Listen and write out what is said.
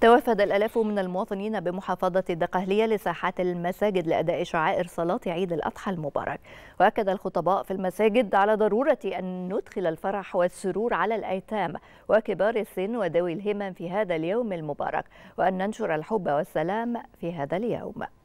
توفد الألاف من المواطنين بمحافظة الدقهلية لساحات المساجد لأداء شعائر صلاة عيد الأضحى المبارك وأكد الخطباء في المساجد على ضرورة أن ندخل الفرح والسرور على الأيتام وكبار السن وذوي الهمم في هذا اليوم المبارك وأن ننشر الحب والسلام في هذا اليوم